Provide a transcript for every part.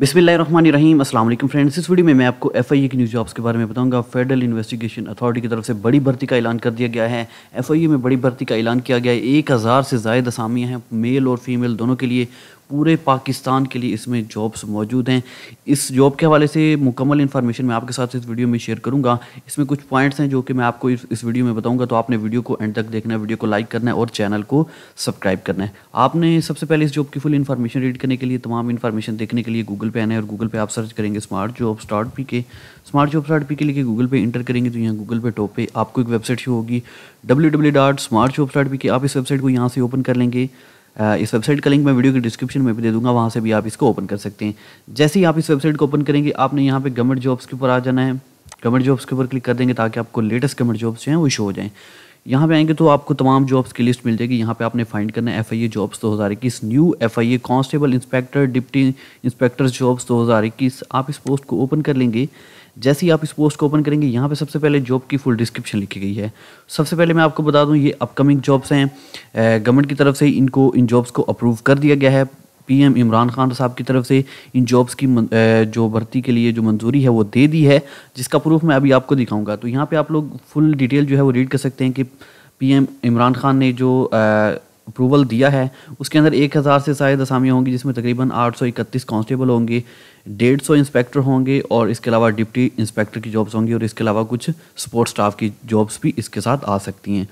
बिस्मिल्लाम अस्सलाम फ्रेंड्स इस वीडियो में मैं आपको एफ आई ए की न्यूज़ जॉब्स के बारे में बताऊंगा फेडरल इन्वेस्टिगेशन अथॉरिटी की तरफ से बड़ी भर्ती का ऐलान कर दिया गया है एफ आई ए में बड़ी भर्ती का ऐलान किया गया है एक हज़ार से जायद असामियाँ हैं मेल और फीमेल दोनों के लिए पूरे पाकिस्तान के लिए इसमें जॉब्स मौजूद हैं इस जॉब के हवाले से मुकम्मल इन्फॉर्मेशन मैं आपके साथ इस वीडियो में शेयर करूंगा इसमें कुछ पॉइंट्स हैं जो कि मैं आपको इस, वीडियो में बताऊंगा तो आपने वीडियो को एंड तक देखना है वीडियो को लाइक करना है और चैनल को सब्सक्राइब करना है आपने सबसे पहले इस जॉब की फुल इन्फॉर्मेशन रीड करने के लिए तमाम इन्फॉर्मेशन देखने के लिए गूगल पे आना है और गूगल पे आप सर्च करेंगे smart job start P K smart job start P K लिए गूगल पे इंटर करेंगे तो यहाँ गूगल पे टॉप पर आपको एक वेबसाइट शो होगी W W dot smart job start P K आप इस वेबसाइट को यहाँ से ओपन कर लेंगे इस वेबसाइट का लिंक मैं वीडियो के डिस्क्रिप्शन में भी दे दूंगा वहाँ से भी आप इसको ओपन कर सकते हैं जैसे ही आप इस वेबसाइट को ओपन करेंगे आपने यहाँ पर गवर्नमेंट जॉब्स के ऊपर आ जाना है गवर्नमेंट जॉब्स के ऊपर क्लिक कर देंगे ताकि आपको लेटेस्ट गवर्नमेंट जॉब्स जो हैं वो शो हो जाएँ यहाँ पे आएंगे तो आपको तमाम जॉब्स की लिस्ट मिल जाएगी यहाँ पे आपने फाइंड करना है एफ आई ए जॉब्स दो हज़ार इक्कीस new F I A constable inspector deputy inspector jobs दो हज़ार इक्कीस आप इस पोस्ट को ओपन कर लेंगे जैसे ही आप इस पोस्ट को ओपन करेंगे यहाँ पे सबसे पहले जॉब की फुल डिस्क्रिप्शन लिखी गई है सबसे पहले मैं आपको बता दूँ ये अपकमिंग जॉब्स हैं गवर्नमेंट की तरफ से इनको इन जॉब्स को अप्रूव कर दिया गया है पीएम इमरान खान साहब की तरफ से इन जॉब्स की जो भर्ती के लिए जो मंजूरी है वो दे दी है जिसका प्रूफ मैं अभी आपको दिखाऊंगा तो यहाँ पे आप लोग फुल डिटेल जो है वो रीड कर सकते हैं कि पीएम इमरान खान ने जो अप्रूवल दिया है उसके अंदर एक हज़ार से शायद असामियाँ होंगी जिसमें तकरीबन आठ सौ इकतीस कॉन्स्टेबल होंगे डेढ़ सौ इंस्पेक्टर होंगे और इसके अलावा डिप्टी इंस्पेक्टर की जॉब्स होंगी और इसके अलावा कुछ सपोर्ट स्टाफ की जॉब्स भी इसके साथ आ सकती हैं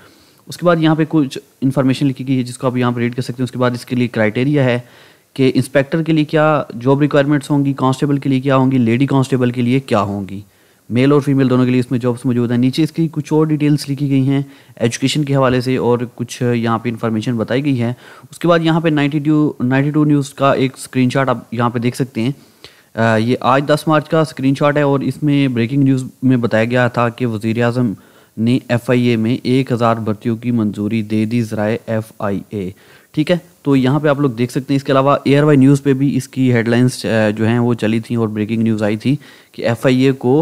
उसके बाद यहाँ पे कुछ इन्फॉर्मेशन लिखी गई है जिसको आप यहाँ पर रीड कर सकते हैं उसके बाद इसके लिए क्राइटेरिया है कि इंस्पेक्टर के लिए क्या जॉब रिक्वायरमेंट्स होंगी कांस्टेबल के लिए क्या होंगी लेडी कांस्टेबल के लिए क्या होंगी मेल और फीमेल दोनों के लिए इसमें जॉब्स मौजूद हैं नीचे इसकी कुछ और डिटेल्स लिखी गई हैं एजुकेशन के हवाले से और कुछ यहाँ पे इंफॉर्मेशन बताई गई है उसके बाद यहाँ पे 92 92 न्यूज़ का एक स्क्रीनशॉट आप यहाँ पे देख सकते हैं आ, ये आज 10 मार्च का स्क्रीनशॉट है और इसमें ब्रेकिंग न्यूज़ में बताया गया था कि वज़ी अजम ने एफ में एक हज़ार भर्तियों की मंजूरी दे दी ज़राए एफ ठीक है तो यहाँ पे आप लोग देख सकते हैं इसके अलावा आर वाई न्यूज़ पे भी इसकी हेडलाइंस जो हैं वो चली थी और ब्रेकिंग न्यूज़ आई थी कि एफआईए को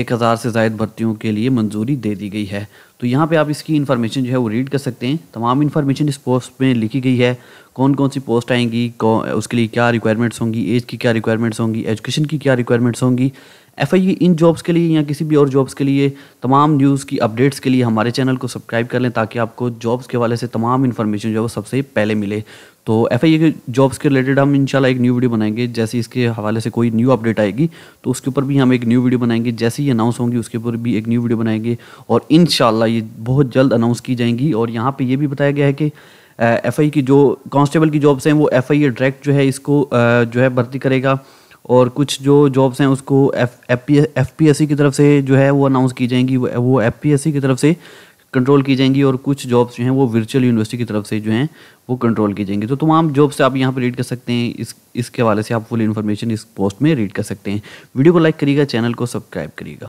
एक हज़ार से जायद भर्तियों के लिए मंजूरी दे दी गई है तो यहाँ पे आप इसकी इन्फॉर्मेशन जो है वो रीड कर सकते हैं तमाम इन्फॉर्मेशन इस पोस्ट में लिखी गई है कौन कौन सी पोस्ट आएंगी उसके लिए क्या रिक्वायरमेंट्स होंगी एज की क्या रिक्वायरमेंट्स होंगी एजुकेशन की क्या रिक्वायरमेंट्स होंगी एफ e इन जॉब्स के लिए या किसी भी और जॉब्स के लिए तमाम न्यूज़ की अपडेट्स के लिए हमारे चैनल को सब्सक्राइब कर लें ताकि आपको जॉब्स के वाले से तमाम इन्फॉर्मेशन जो है वो सबसे पहले मिले तो एफ e के जॉब्स के रिलेटेड हम इनशाला एक न्यू वीडियो बनाएंगे जैसे इसके हवाले से कोई न्यू अपडेट आएगी तो उसके ऊपर भी हम एक न्यू वीडियो बनाएंगे जैसे ही अनाउंस होंगी उसके ऊपर भी एक न्यू वीडियो बनाएंगे और इन ये बहुत जल्द अनाउंस की जाएंगी और यहाँ पर यह भी बताया गया है कि एफ e की जो कांस्टेबल की जॉब्स हैं वो एफ डायरेक्ट जो है इसको जो है भर्ती करेगा और कुछ जो जॉब्स हैं उसको F F P S C की तरफ से जो है वो अनाउंस की जाएंगी वो एफ पी एस सी की तरफ से कंट्रोल की जाएंगी और कुछ जॉब्स जो हैं वो वर्चुअल यूनिवर्सिटी की तरफ से जो हैं वो कंट्रोल की जाएंगी तो तमाम जॉब्स आप यहाँ पर रीड कर सकते हैं इस इसके हवाले से आप फुल इन्फॉर्मेशन इस पोस्ट में रीड कर सकते हैं वीडियो को लाइक करिएगा चैनल को सब्सक्राइब करिएगा